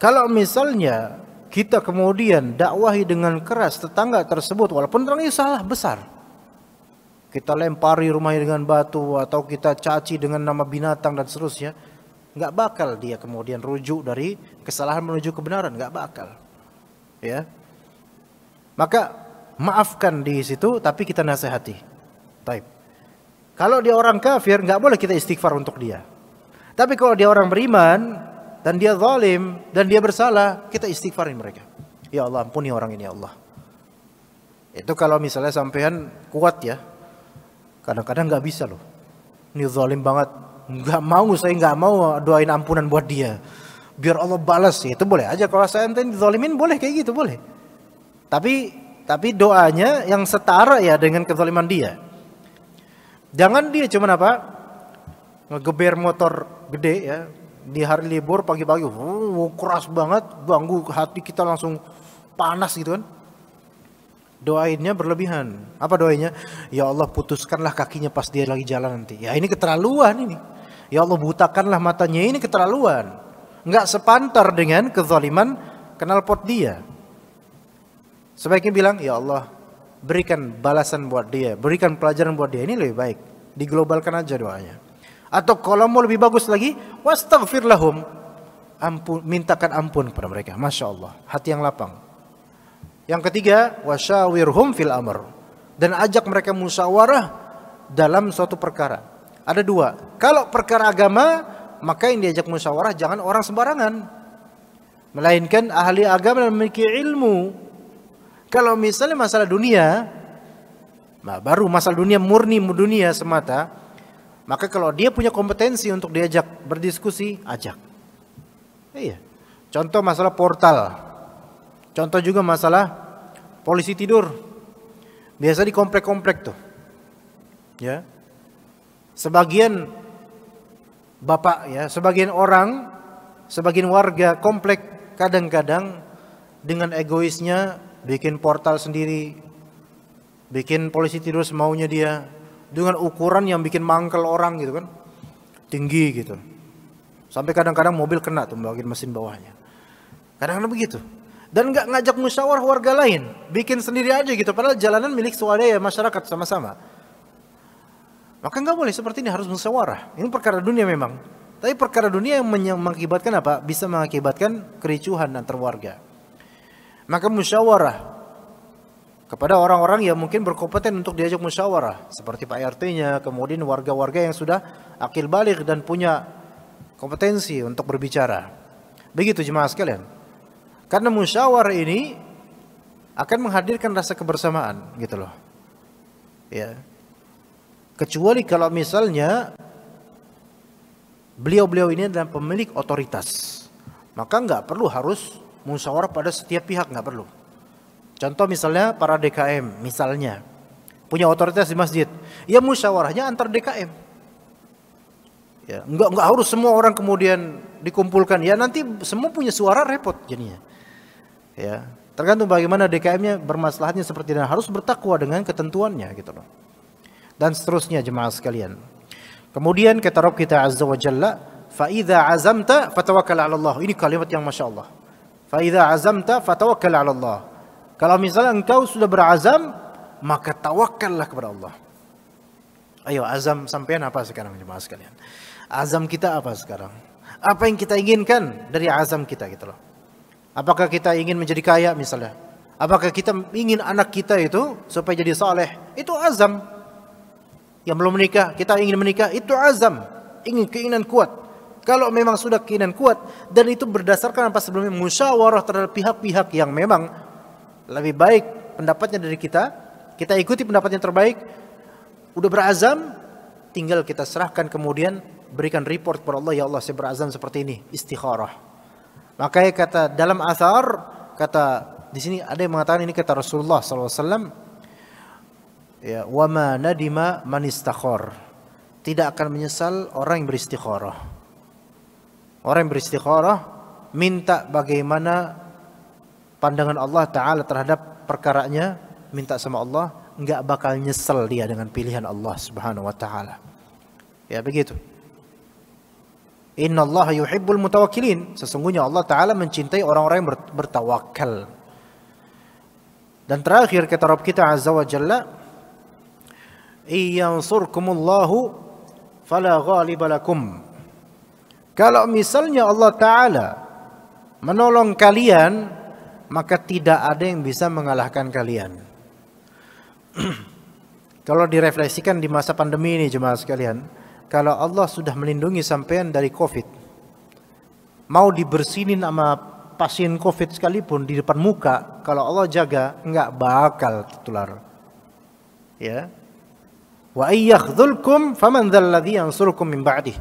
kalau misalnya kita kemudian dakwahi dengan keras tetangga tersebut walaupun orang itu salah besar, kita lempari rumahnya dengan batu atau kita caci dengan nama binatang dan seterusnya nggak bakal dia kemudian rujuk dari kesalahan menuju kebenaran nggak bakal ya maka maafkan di situ tapi kita nasihati baik kalau dia orang kafir nggak boleh kita istighfar untuk dia tapi kalau dia orang beriman dan dia zalim dan dia bersalah kita istighfarin mereka ya Allah ampuni orang ini ya Allah itu kalau misalnya sampean kuat ya Kadang-kadang nggak bisa loh. Ini zalim banget. Nggak mau, saya nggak mau doain ampunan buat dia. Biar Allah balas. Ya, itu boleh aja. Kalau saya ente zalimin boleh kayak gitu, boleh. Tapi tapi doanya yang setara ya dengan kezaliman dia. Jangan dia cuma apa? Ngegeber motor gede ya. Di hari libur pagi-pagi, wow keras banget, ganggu hati kita langsung panas gitu kan Doainnya berlebihan. Apa doainya? Ya Allah putuskanlah kakinya pas dia lagi jalan nanti. Ya ini keterlaluan ini. Ya Allah butakanlah matanya ini keterlaluan. Enggak sepantar dengan kezaliman kenal pot dia. Sebaiknya bilang, ya Allah berikan balasan buat dia, berikan pelajaran buat dia. Ini lebih baik. Diglobalkan aja doanya. Atau kalau mau lebih bagus lagi, wastaghfir lahum. Ampun, mintakan ampun kepada mereka. Masya Allah, hati yang lapang. Yang ketiga, wasyawirhum fil amr. Dan ajak mereka musyawarah dalam suatu perkara. Ada dua. Kalau perkara agama, maka yang diajak musyawarah jangan orang sembarangan. Melainkan ahli agama yang memiliki ilmu. Kalau misalnya masalah dunia, nah baru masalah dunia murni dunia semata, maka kalau dia punya kompetensi untuk diajak berdiskusi, ajak. Iya. Contoh masalah portal Contoh juga masalah polisi tidur. Biasa di komplek-komplek tuh. Ya. Sebagian bapak ya, sebagian orang, sebagian warga komplek kadang-kadang dengan egoisnya bikin portal sendiri, bikin polisi tidur semaunya dia dengan ukuran yang bikin mangkel orang gitu kan. Tinggi gitu. Sampai kadang-kadang mobil kena tuh bagian mesin bawahnya. Kadang-kadang begitu dan nggak ngajak musyawarah warga lain, bikin sendiri aja gitu. Padahal jalanan milik swadaya masyarakat sama-sama. Maka nggak boleh seperti ini harus musyawarah. Ini perkara dunia memang. Tapi perkara dunia yang mengakibatkan apa? Bisa mengakibatkan kericuhan antar warga. Maka musyawarah kepada orang-orang yang mungkin berkompeten untuk diajak musyawarah seperti Pak RT-nya, kemudian warga-warga yang sudah akil balik dan punya kompetensi untuk berbicara. Begitu jemaah sekalian. Karena musyawarah ini akan menghadirkan rasa kebersamaan gitu loh. Ya. Kecuali kalau misalnya beliau-beliau ini adalah pemilik otoritas, maka nggak perlu harus musyawarah pada setiap pihak nggak perlu. Contoh misalnya para DKM misalnya punya otoritas di masjid, ya musyawarahnya antar DKM. Ya, nggak nggak harus semua orang kemudian dikumpulkan. Ya nanti semua punya suara repot jadinya ya tergantung bagaimana DKM-nya bermasalahnya seperti dan harus bertakwa dengan ketentuannya gitu loh dan seterusnya jemaah sekalian kemudian kata Rabb kita azza wa jalla fa azamta fatawakkal 'ala Allah ini kalimat yang masya Allah fa azamta fatawakkal 'ala Allah kalau misalnya engkau sudah berazam maka tawakallah kepada Allah ayo azam sampean apa sekarang jemaah sekalian azam kita apa sekarang apa yang kita inginkan dari azam kita gitu loh Apakah kita ingin menjadi kaya misalnya? Apakah kita ingin anak kita itu supaya jadi saleh? Itu azam. Yang belum menikah, kita ingin menikah, itu azam. Ingin keinginan kuat. Kalau memang sudah keinginan kuat dan itu berdasarkan apa sebelumnya musyawarah terhadap pihak-pihak yang memang lebih baik pendapatnya dari kita, kita ikuti pendapat yang terbaik. Udah berazam, tinggal kita serahkan kemudian berikan report kepada Allah ya Allah saya berazam seperti ini istikharah Makanya kata dalam asar kata di sini ada yang mengatakan ini kata Rasulullah SAW. Ya, wa nadima man istakhor. Tidak akan menyesal orang yang beristikharah. Orang yang beristikharah minta bagaimana pandangan Allah Ta'ala terhadap perkaranya, minta sama Allah, nggak bakal nyesel dia dengan pilihan Allah Subhanahu wa taala. Ya begitu. Inna Allah yuhibbul mutawakilin Sesungguhnya Allah Ta'ala mencintai orang-orang yang bertawakal. Dan terakhir kata Rabb kita Azza wa Jalla. Iyansurkumullahu fala ghalibalakum. Kalau misalnya Allah Ta'ala menolong kalian, maka tidak ada yang bisa mengalahkan kalian. Kalau direfleksikan di masa pandemi ini jemaah sekalian, kalau Allah sudah melindungi sampean dari covid mau dibersinin sama pasien covid sekalipun di depan muka kalau Allah jaga nggak bakal tertular ya wa ayyakhdhulkum faman dzalladzi yansurukum min ba'dih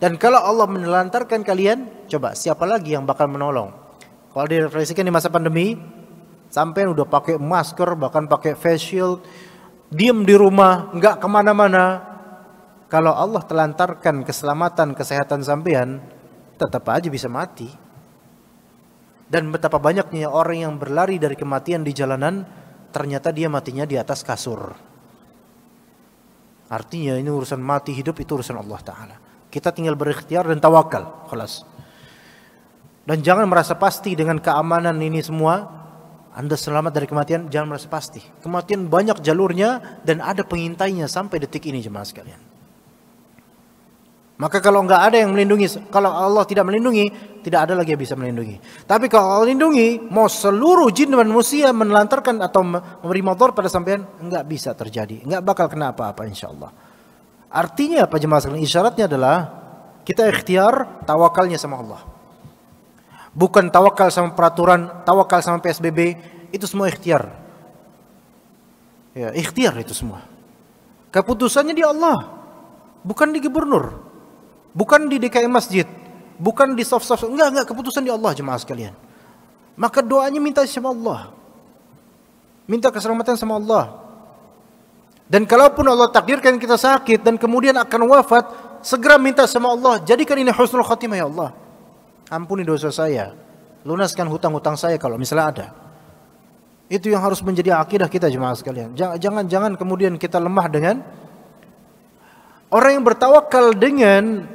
dan kalau Allah menelantarkan kalian coba siapa lagi yang bakal menolong kalau direfleksikan di masa pandemi sampai udah pakai masker bahkan pakai face shield diem di rumah nggak kemana-mana kalau Allah telantarkan keselamatan, kesehatan sampean, tetap aja bisa mati. Dan betapa banyaknya orang yang berlari dari kematian di jalanan, ternyata dia matinya di atas kasur. Artinya ini urusan mati hidup itu urusan Allah Ta'ala. Kita tinggal berikhtiar dan tawakal. Kelas. Dan jangan merasa pasti dengan keamanan ini semua. Anda selamat dari kematian, jangan merasa pasti. Kematian banyak jalurnya dan ada pengintainya sampai detik ini jemaah sekalian. Maka kalau nggak ada yang melindungi, kalau Allah tidak melindungi, tidak ada lagi yang bisa melindungi. Tapi kalau Allah lindungi, mau seluruh jin dan manusia menelantarkan atau memberi motor pada sampean, nggak bisa terjadi, nggak bakal kena apa-apa insya Allah. Artinya apa jemaah sekalian? Isyaratnya adalah kita ikhtiar tawakalnya sama Allah. Bukan tawakal sama peraturan, tawakal sama PSBB, itu semua ikhtiar. Ya, ikhtiar itu semua. Keputusannya di Allah, bukan di gubernur. Bukan di DKI masjid, bukan di soft-soft, enggak enggak keputusan di Allah jemaah sekalian. Maka doanya minta sama Allah. Minta keselamatan sama Allah. Dan kalaupun Allah takdirkan kita sakit dan kemudian akan wafat, segera minta sama Allah, jadikan ini husnul khatimah ya Allah. Ampuni dosa saya. Lunaskan hutang-hutang saya kalau misalnya ada. Itu yang harus menjadi akidah kita jemaah sekalian. Jangan jangan kemudian kita lemah dengan orang yang bertawakal dengan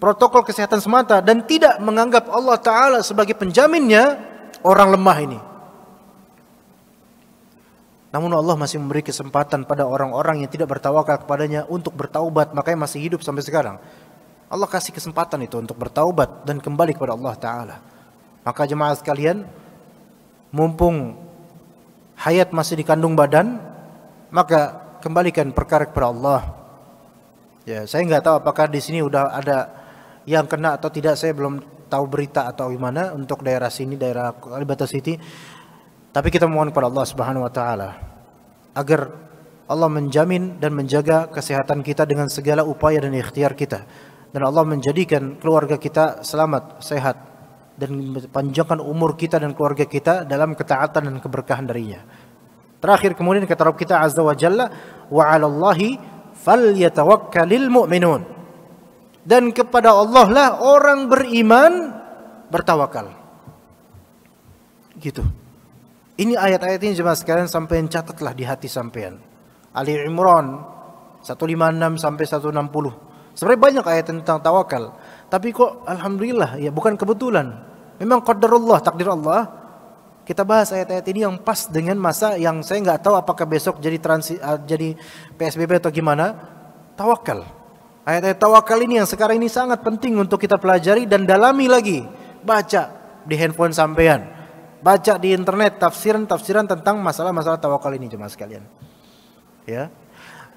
protokol kesehatan semata dan tidak menganggap Allah Ta'ala sebagai penjaminnya orang lemah ini. Namun Allah masih memberi kesempatan pada orang-orang yang tidak bertawakal kepadanya untuk bertaubat, makanya masih hidup sampai sekarang. Allah kasih kesempatan itu untuk bertaubat dan kembali kepada Allah Ta'ala. Maka jemaah sekalian, mumpung hayat masih dikandung badan, maka kembalikan perkara kepada Allah. Ya, saya nggak tahu apakah di sini udah ada yang kena atau tidak saya belum tahu berita atau gimana untuk daerah sini daerah Kalibata City tapi kita mohon kepada Allah Subhanahu wa taala agar Allah menjamin dan menjaga kesehatan kita dengan segala upaya dan ikhtiar kita dan Allah menjadikan keluarga kita selamat sehat dan panjangkan umur kita dan keluarga kita dalam ketaatan dan keberkahan darinya terakhir kemudian kata Rabb kita azza wa jalla wa Ala 'alallahi falyatawakkalul mu'minun dan kepada Allah lah orang beriman bertawakal. Gitu. Ini ayat-ayat ini jemaah sekalian sampean catatlah di hati sampean. Ali Imran 156 sampai 160. Sebenarnya banyak ayat tentang tawakal, tapi kok alhamdulillah ya bukan kebetulan. Memang qadarullah, takdir Allah. Kita bahas ayat-ayat ini yang pas dengan masa yang saya nggak tahu apakah besok jadi transi, eh, jadi PSBB atau gimana. Tawakal. Ayat-ayat tawakal ini yang sekarang ini sangat penting untuk kita pelajari dan dalami lagi. Baca di handphone sampean. Baca di internet tafsiran-tafsiran tentang masalah-masalah tawakal ini jemaah sekalian. Ya.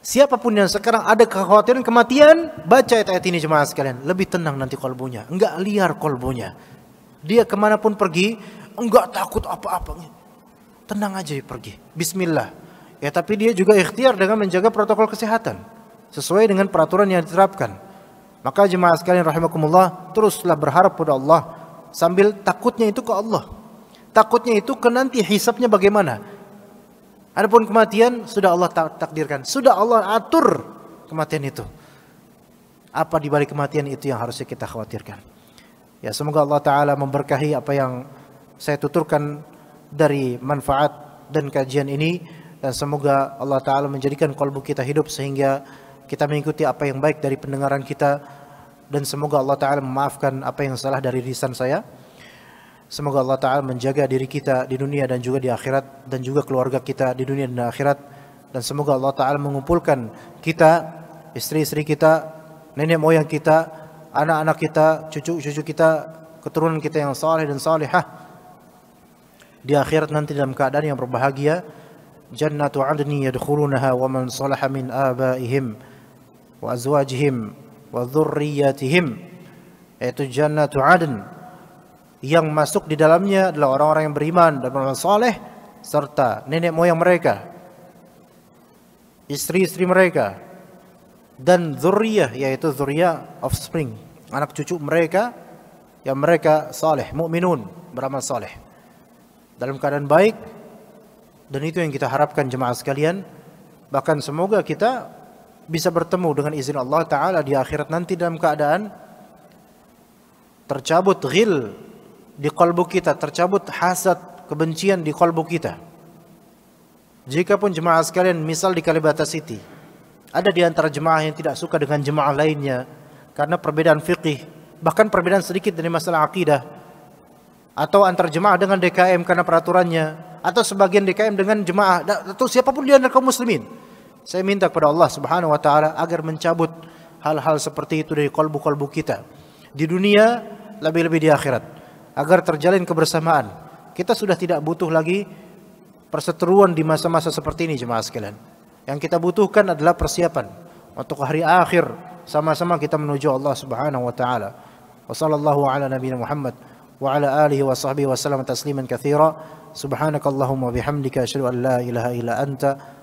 Siapapun yang sekarang ada kekhawatiran kematian, baca ayat-ayat ini jemaah sekalian. Lebih tenang nanti kolbunya, enggak liar kolbunya. Dia kemanapun pergi, enggak takut apa-apa. Tenang aja pergi. Bismillah. Ya tapi dia juga ikhtiar dengan menjaga protokol kesehatan sesuai dengan peraturan yang diterapkan. Maka jemaah sekalian rahimakumullah teruslah berharap pada Allah sambil takutnya itu ke Allah. Takutnya itu ke nanti hisapnya bagaimana. Adapun kematian sudah Allah takdirkan, sudah Allah atur kematian itu. Apa di balik kematian itu yang harus kita khawatirkan. Ya semoga Allah taala memberkahi apa yang saya tuturkan dari manfaat dan kajian ini dan semoga Allah taala menjadikan kalbu kita hidup sehingga kita mengikuti apa yang baik dari pendengaran kita dan semoga Allah taala memaafkan apa yang salah dari lisan saya. Semoga Allah taala menjaga diri kita di dunia dan juga di akhirat dan juga keluarga kita di dunia dan di akhirat dan semoga Allah taala mengumpulkan kita, istri-istri kita, nenek moyang kita, anak-anak kita, cucu-cucu kita, keturunan kita yang saleh dan salihah di akhirat nanti dalam keadaan yang berbahagia. Jannatu 'adni yadkhulunaha wa man salaha min abaihim wa azwajihim wa dhurriyyatihim yaitu jannatu adn yang masuk di dalamnya adalah orang-orang yang beriman dan beramal saleh serta nenek moyang mereka istri-istri mereka dan zuriyah yaitu zuriyah offspring anak cucu mereka yang mereka saleh mukminun beramal saleh dalam keadaan baik dan itu yang kita harapkan jemaah sekalian bahkan semoga kita bisa bertemu dengan izin Allah Ta'ala di akhirat nanti dalam keadaan tercabut ghil di kalbu kita, tercabut hasad kebencian di kalbu kita. Jika pun jemaah sekalian misal di Kalibata City, ada di antara jemaah yang tidak suka dengan jemaah lainnya karena perbedaan fikih, bahkan perbedaan sedikit dari masalah akidah, atau antar jemaah dengan DKM karena peraturannya, atau sebagian DKM dengan jemaah atau siapapun di antara kaum muslimin saya minta kepada Allah Subhanahu wa taala agar mencabut hal-hal seperti itu dari kolbu-kolbu kita di dunia lebih-lebih di akhirat agar terjalin kebersamaan. Kita sudah tidak butuh lagi perseteruan di masa-masa seperti ini jemaah sekalian. Yang kita butuhkan adalah persiapan untuk hari akhir sama-sama kita menuju Allah Subhanahu wa taala. Wassalamu'alaikum warahmatullahi ala nabiyina Muhammad wa ala alihi wa sahbihi wa sallam tasliman katsira. Subhanakallahumma bihamdika asyhadu an la ilaha illa anta